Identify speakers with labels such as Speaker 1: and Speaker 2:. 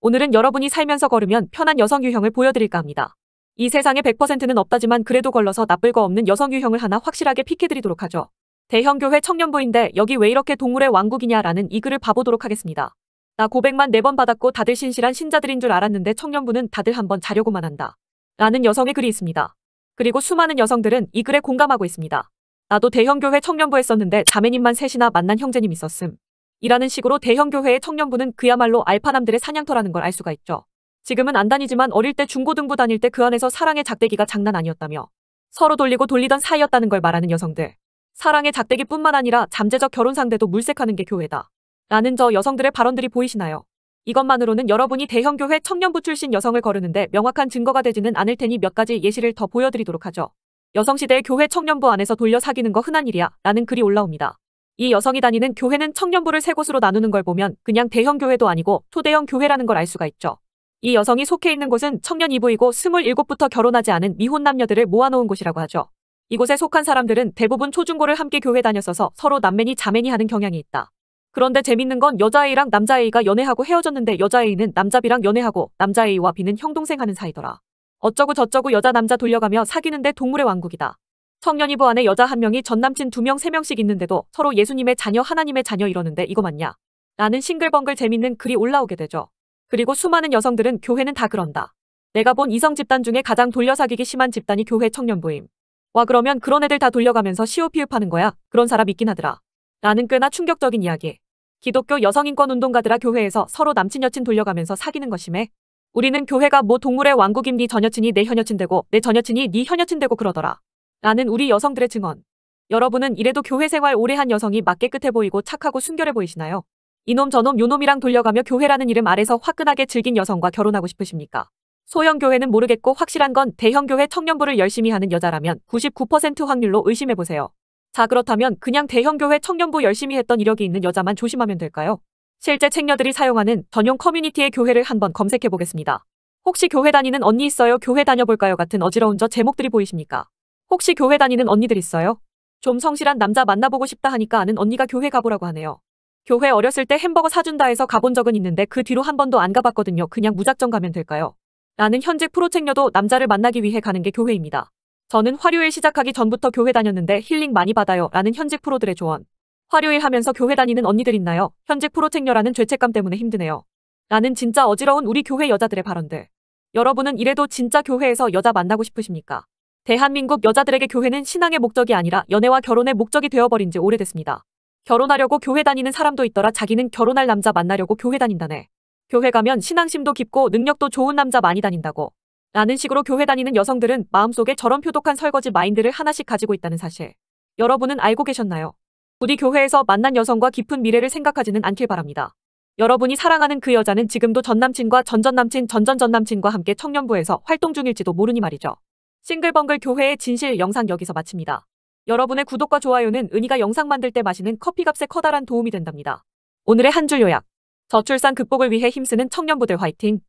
Speaker 1: 오늘은 여러분이 살면서 걸으면 편한 여성 유형을 보여드릴까 합니다. 이 세상에 100%는 없다지만 그래도 걸러서 나쁠 거 없는 여성 유형을 하나 확실하게 픽해드리도록 하죠. 대형교회 청년부인데 여기 왜 이렇게 동물의 왕국이냐라는 이 글을 봐보도록 하겠습니다. 나 고백만 4번 받았고 다들 신실한 신자들인 줄 알았는데 청년부는 다들 한번 자려고만 한다. 라는 여성의 글이 있습니다. 그리고 수많은 여성들은 이 글에 공감하고 있습니다. 나도 대형교회 청년부 했었는데 자매님만 셋이나 만난 형제님 있었음. 이라는 식으로 대형교회의 청년부는 그야말로 알파남들의 사냥터라는 걸 알 수가 있죠. 지금은 안 다니지만 어릴 때 중고등부 다닐 때 그 안에서 사랑의 작대기가 장난 아니었다며 서로 돌리고 돌리던 사이였다는 걸 말하는 여성들. 사랑의 작대기뿐만 아니라 잠재적 결혼 상대도 물색하는 게 교회다. 라는 저 여성들의 발언들이 보이시나요? 이것만으로는 여러분이 대형교회 청년부 출신 여성을 거르는데 명확한 증거가 되지는 않을 테니 몇 가지 예시를 더 보여드리도록 하죠. 여성시대의 교회 청년부 안에서 돌려 사귀는 거 흔한 일이야 라는 글이 올라옵니다. 이 여성이 다니는 교회는 청년부를 세 곳으로 나누는 걸 보면 그냥 대형 교회도 아니고 초대형 교회라는 걸 알 수가 있죠. 이 여성이 속해 있는 곳은 청년 2부이고 27부터 결혼하지 않은 미혼 남녀들을 모아놓은 곳이라고 하죠. 이곳에 속한 사람들은 대부분 초중고를 함께 교회 다녔어서 서로 남매니 자매니 하는 경향이 있다. 그런데 재밌는 건 여자A랑 남자A가 연애하고 헤어졌는데 여자A는 남자B랑 연애하고 남자A와 B는 형동생 하는 사이더라. 어쩌고 저쩌고 여자 남자 돌려가며 사귀는데 동물의 왕국이다. 청년이부 안에 여자 한 명이 전 남친 두 명, 세 명씩 있는데도 서로 예수님의 자녀, 하나님의 자녀 이러는데 이거 맞냐? 라는 싱글벙글 재밌는 글이 올라오게 되죠. 그리고 수많은 여성들은 교회는 다 그런다. 내가 본 이성 집단 중에 가장 돌려사귀기 심한 집단이 교회 청년부임. 와 그러면 그런 애들 다 돌려가면서 시오피읍하는 거야. 그런 사람 있긴 하더라. 라는 꽤나 충격적인 이야기. 기독교 여성인권 운동가들아 교회에서 서로 남친 여친 돌려가면서 사귀는 것임에 우리는 교회가 뭐 동물의 왕국임 니 전여친이 내 현여친 되고 내 전여친이 니 현여친 되고 그러더라. 라는 우리 여성들의 증언. 여러분은 이래도 교회 생활 오래 한 여성이 맞게 끝해 보이고 착하고 순결해 보이시나요? 이놈 저놈 요놈이랑 돌려가며 교회라는 이름 아래서 화끈하게 즐긴 여성과 결혼하고 싶으십니까? 소형교회는 모르겠고 확실한 건 대형교회 청년부를 열심히 하는 여자라면 99% 확률로 의심해보세요. 자 그렇다면 그냥 대형교회 청년부 열심히 했던 이력이 있는 여자만 조심하면 될까요? 실제 책녀들이 사용하는 전용 커뮤니티의 교회를 한번 검색해보겠습니다. 혹시 교회 다니는 언니 있어요 교회 다녀볼까요 같은 어지러운 저 제목들이 보이십니까? 혹시 교회 다니는 언니들 있어요? 좀 성실한 남자 만나보고 싶다 하니까 아는 언니가 교회 가보라고 하네요. 교회 어렸을 때 햄버거 사준다 해서 가본 적은 있는데 그 뒤로 한 번도 안 가봤거든요. 그냥 무작정 가면 될까요? 나는 현직 프로챙녀도 남자를 만나기 위해 가는 게 교회입니다. 저는 화요일 시작하기 전부터 교회 다녔는데 힐링 많이 받아요. 라는 현직 프로들의 조언. 화요일 하면서 교회 다니는 언니들 있나요? 현직 프로챙녀라는 죄책감 때문에 힘드네요. 나는 진짜 어지러운 우리 교회 여자들의 발언들. 여러분은 이래도 진짜 교회에서 여자 만나고 싶으십니까? 대한민국 여자들에게 교회는 신앙의 목적이 아니라 연애와 결혼의 목적이 되어버린 지 오래됐습니다. 결혼하려고 교회 다니는 사람도 있더라 자기는 결혼할 남자 만나려고 교회 다닌다네. 교회 가면 신앙심도 깊고 능력도 좋은 남자 많이 다닌다고. 라는 식으로 교회 다니는 여성들은 마음속에 저런 표독한 설거지 마인드를 하나씩 가지고 있다는 사실. 여러분은 알고 계셨나요? 부디 교회에서 만난 여성과 깊은 미래를 생각하지는 않길 바랍니다. 여러분이 사랑하는 그 여자는 지금도 전남친과 전전남친, 전전전남친과 함께 청년부에서 활동 중일지도 모르니 말이죠. 싱글벙글 교회의 진실 영상 여기서 마칩니다. 여러분의 구독과 좋아요는 은희가 영상 만들 때 마시는 커피값에 커다란 도움이 된답니다. 오늘의 한 줄 요약. 저출산 극복을 위해 힘쓰는 청년부들 화이팅!